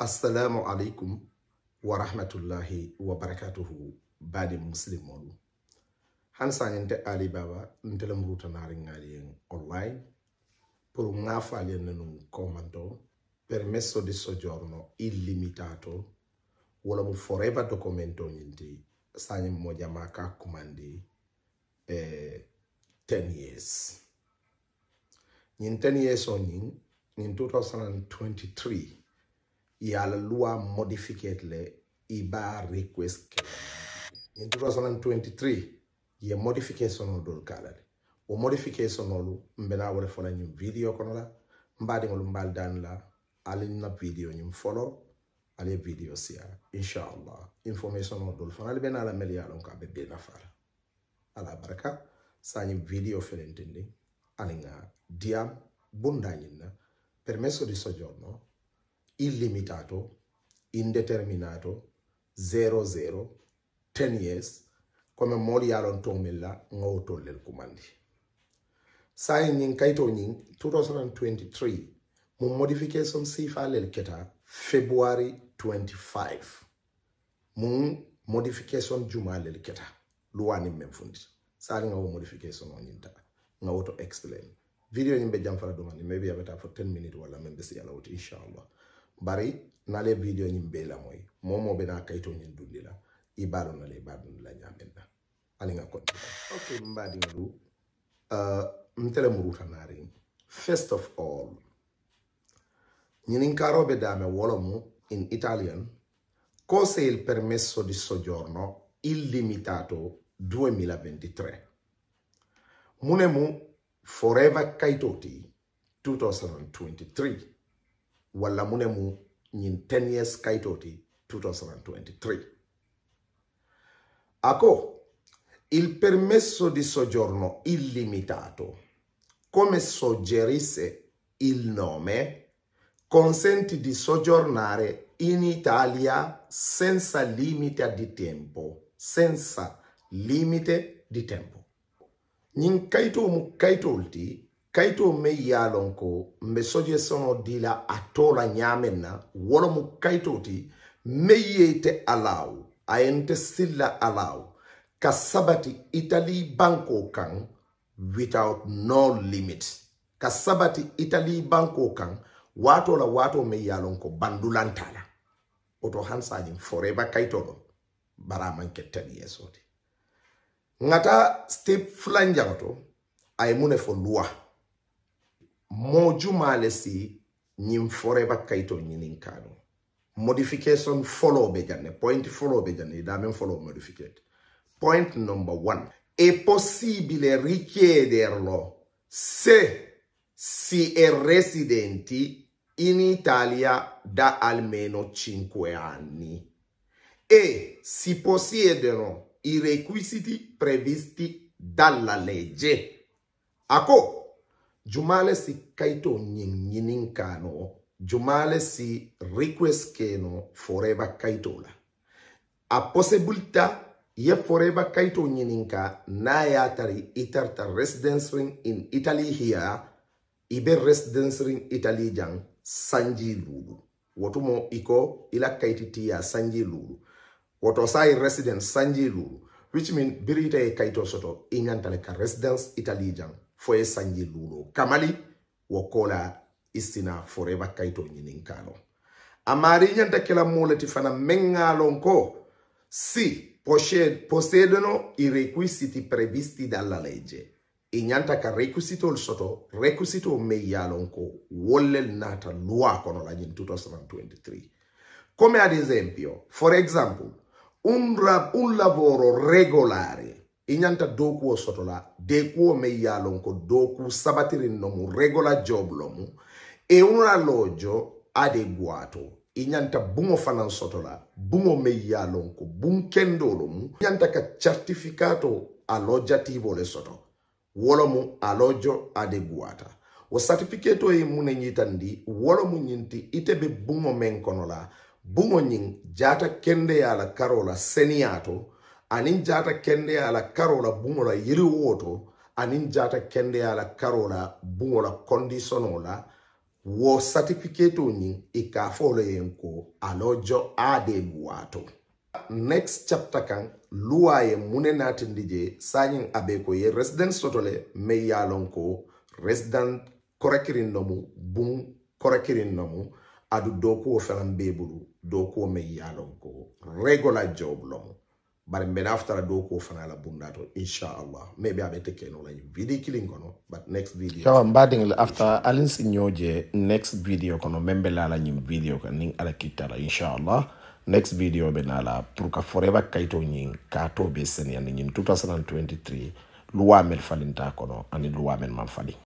assalamu alaikum wa rahmatullahi wa barakatuhu baade hansa han alibaba ali baba ntelam rutanari ŋaaliyen online pour ŋa faaliyen nenum komanto permesso di soggiorno illimitato wala mu forever documento ñinti sañim mojama ka kumandi eh, 10 years ñin 10 years o ñin ñin 2023 yalua modificate le iba request kelen in 2023 ye modification o dol kalale o modification olu mbena wore fola nyum video kono la mbadi ngol mbal dan la alin na video nyum follow ale video sia inshallah information o dol fana bena la mel yalon ka be be nafara ala baraka sa nyum video felentindi aninga diam bunda permesso di soggiorno illimitato, indeterminato, 00, 10 years, kome moolu ye a loŋ toŋ la nŋa wo tolu kumandi saayiŋ ñiŋ kaito ñiŋ 2023 mu modification siifa lel keta february 25 mu modification juma lel keta luwaniŋ meŋ fundi saali nŋa wo modification o ñiŋ ta nŋa woto explain video ñiŋ be janfara domani maybe be a beta fo 10 minutes walla meŋ be si ala woti inchallah bari nale video ñim be la moy momo be na kayto ñin dundi la i baro na le baro la ñamen na ali nga kon ok mbadi ngalu uh mtele muruta nari first of all ñinin karo be dame wolomu in italian cose il permesso di soggiorno illimitato 2023 munemu forever kaitoti 2023 walla mu ne mu ñin 10 years kaitoti 2023 ako il permesso di soggiorno illimitato come suggerisse il nome consente di soggiornare in Italia senza limite di tempo senza limite di tempo ñin kayito kaitolti, kaito me ye a lon ko mbe suggestiono di la a to la ñaamen na wolomu ti me yete te alaw a ye alaw ka sabati itali banko kan without no limit ka sabati itali banko kan wato la wato me ye a lon ko bandulanta la woto forever kaito do bara man kettani yesoti ngata step flanja to ay mune fo luwa mojumale si ñin foreba kayto ñinin modification follow be janne point follow be janne da men follow modificate point number one è possibile richiederlo se si è residenti in Italia da almeno 5 anni e si possiedono i requisiti previsti dalla legge. Ako jumale si kaito nying nyinin kano jumale si request keno forever kaito la a possibilita ye forever kaito nyininka na ya tari itarta residence ring in italy here ibe residence ring italy jang sanji lulu watumo iko ila kaititi ya sanji lulu woto sai residence sanji lulu which mean birita e kaito soto inyantale ka residence italy jang fo ye sanji lulo kamali wo kola istina foreba kayito ñinin kalo amari nyanta kila moleti fana mengalon ko si possedono i requisiti previsti dalla legge i ñanta ka requisito soto requisito mei yalon ko nata luwa kono la lañin 2023 come ad esempio for example un, un lavoro regolare i ñanta dookuwo la deekuwo me ye a lon ko dooku sabatirin nomu regola job lomu e unula loojo ade guwato i ñanta buŋo fanaŋ soto la buŋo meŋ ye a loŋ ko buŋkendo lomu i ñanta ka certifikato a lo jatiibo le soto wolomu lomu a lo jo ade guwata wo satifiketo ye muŋ ne ñitandi wo lomu ite be buŋo meŋ kono la buŋo ñiŋ jaata kendeya la karo la seniya anin jata kende yala karola bumola yiri woto anin jata kende yala karola bumola conditionola wo certificate ni e ka folo yenko alojo ade wato next chapter kan luwa ye mune natindi je sañin abe ko ye resident sotole mai ya lon ko resident korakirin nomu bun korakirin nomu adu dokuwo felan bebulu dokuwo mai ya lon ko regular job lomu bari n bɛ n'a do dɔw k'o la bonda to inshallah maybe a be tɛ kɛ n'o la video kelen kɔnɔ but next video kawa n b'a dɛngɛ after alin si ɲɔ jɛ next video kɔnɔ mɛ n la la ɲin video kan ni ala k'i la inshallah next video be na la pour ka forever kaito ɲin k'a to bɛ ñiŋ 2023 luwa mɛn falinta t'a ani luwa mɛn man